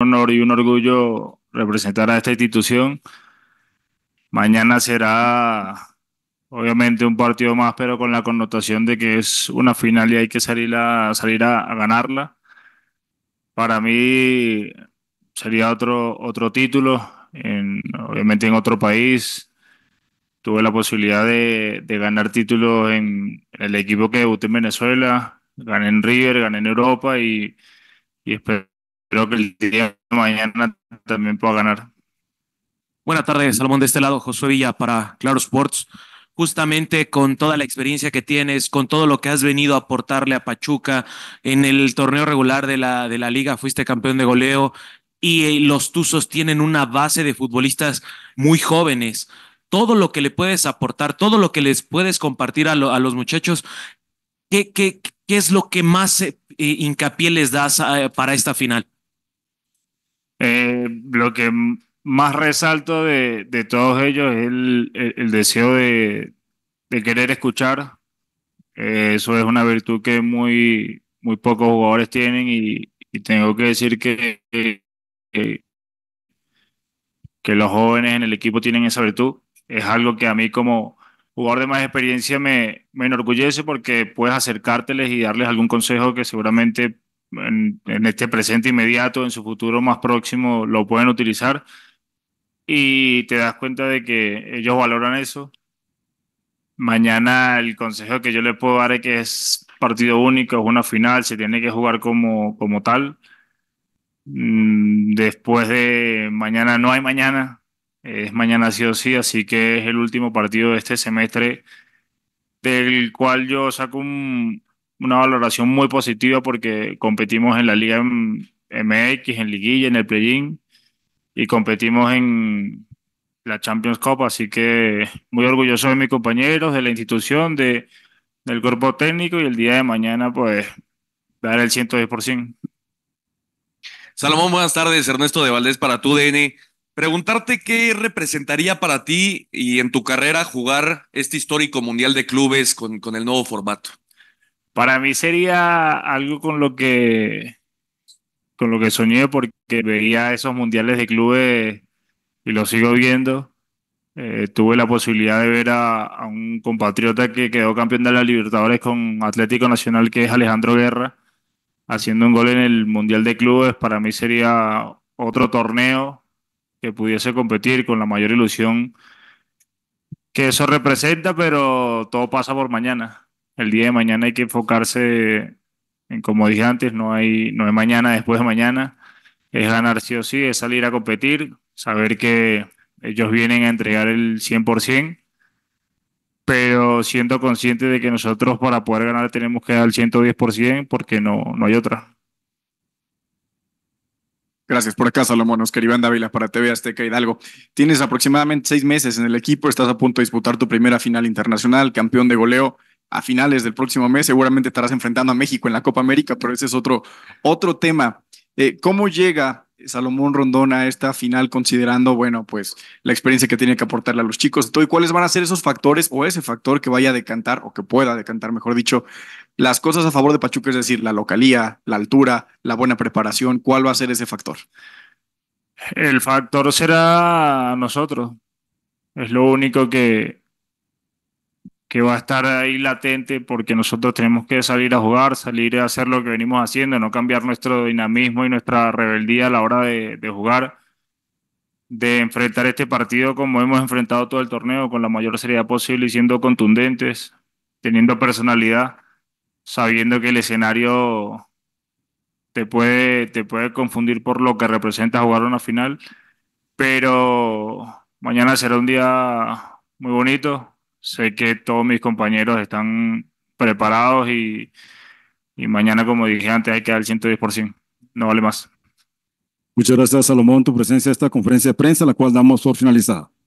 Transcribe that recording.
honor y un orgullo representar a esta institución. Mañana será obviamente un partido más, pero con la connotación de que es una final y hay que salir a, salir a, ganarla. Para mí sería otro, otro título, obviamente en otro país. Tuve la posibilidad de, ganar títulos en, el equipo que debuté en Venezuela, gané en River, gané en Europa y espero creo que el día de mañana también pueda ganar. Buenas tardes, Salomón, de este lado, Josué Villa para Claro Sports. Justamente con toda la experiencia que tienes, con todo lo que has venido a aportarle a Pachuca en el torneo regular de la, de la liga, fuiste campeón de goleo y eh, los Tuzos tienen una base de futbolistas muy jóvenes. Todo lo que le puedes aportar, todo lo que les puedes compartir a, los muchachos, ¿qué, qué, qué es lo que más eh, hincapié les das eh, para esta final? lo que más resalto de, todos ellos es el, deseo de, querer escuchar. Eh, eso es una virtud que muy, muy pocos jugadores tienen y, tengo que decir que, que, los jóvenes en el equipo tienen esa virtud. Es algo que a mí como jugador de más experiencia me, me enorgullece porque puedes acercárteles y darles algún consejo que seguramente en, este presente inmediato, en su futuro más próximo, lo pueden utilizar. Y te das cuenta de que ellos valoran eso. Mañana el consejo que yo le puedo dar es que es partido único, es una final, se tiene que jugar como, como tal. Mm, después de mañana no hay mañana, es mañana sí o sí, así que es el último partido de este semestre del cual yo saco un, una valoración muy positiva porque competimos en la Liga MX, en Liguilla, en el Play-In y competimos en la Champions Cup, así que muy orgulloso de mis compañeros, de la institución, de, del cuerpo técnico y el día de mañana pues dar el 110%. Salomón, buenas tardes. Ernesto de Valdés para tu DN. Preguntarte qué representaría para ti y en tu carrera jugar este histórico Mundial de Clubes con el nuevo formato. Para mí sería algo con lo que con lo que soñé porque veía esos mundiales de clubes y lo sigo viendo. Eh, tuve la posibilidad de ver a, un compatriota que quedó campeón de la Libertadores con Atlético Nacional, que es Alejandro Guerra, haciendo un gol en el Mundial de Clubes. Para mí sería otro torneo que pudiese competir con la mayor ilusión que eso representa, pero todo pasa por mañana el día de mañana hay que enfocarse en, como dije antes, no hay, no hay mañana después de mañana, es ganar sí o sí, es salir a competir, saber que ellos vienen a entregar el 100%, pero siendo consciente de que nosotros para poder ganar tenemos que dar el 110% porque no, no hay otra. Gracias por acá, Salomón. Oscar Iván Dávila para TV Azteca Hidalgo. Tienes aproximadamente seis meses en el equipo, estás a punto de disputar tu primera final internacional, campeón de goleo a finales del próximo mes seguramente estarás enfrentando a México en la Copa América, pero ese es otro, otro tema. Eh, ¿Cómo llega Salomón Rondón a esta final considerando, bueno, pues la experiencia que tiene que aportarle a los chicos y cuáles van a ser esos factores o ese factor que vaya a decantar o que pueda decantar, mejor dicho, las cosas a favor de Pachuca, es decir, la localía, la altura, la buena preparación, cuál va a ser ese factor? El factor será nosotros. Es lo único que, que va a estar ahí latente porque nosotros tenemos que salir a jugar, salir a hacer lo que venimos haciendo, no cambiar nuestro dinamismo y nuestra rebeldía a la hora de, jugar, de enfrentar este partido como hemos enfrentado todo el torneo, con la mayor seriedad posible y siendo contundentes, teniendo personalidad, sabiendo que el escenario te puede, te puede confundir por lo que representa jugar una final, pero mañana será un día muy bonito, Sé que todos mis compañeros están preparados y, mañana, como dije antes, hay que dar el 110%. No vale más. Muchas gracias, Salomón, tu presencia en esta conferencia de prensa, la cual damos por finalizada.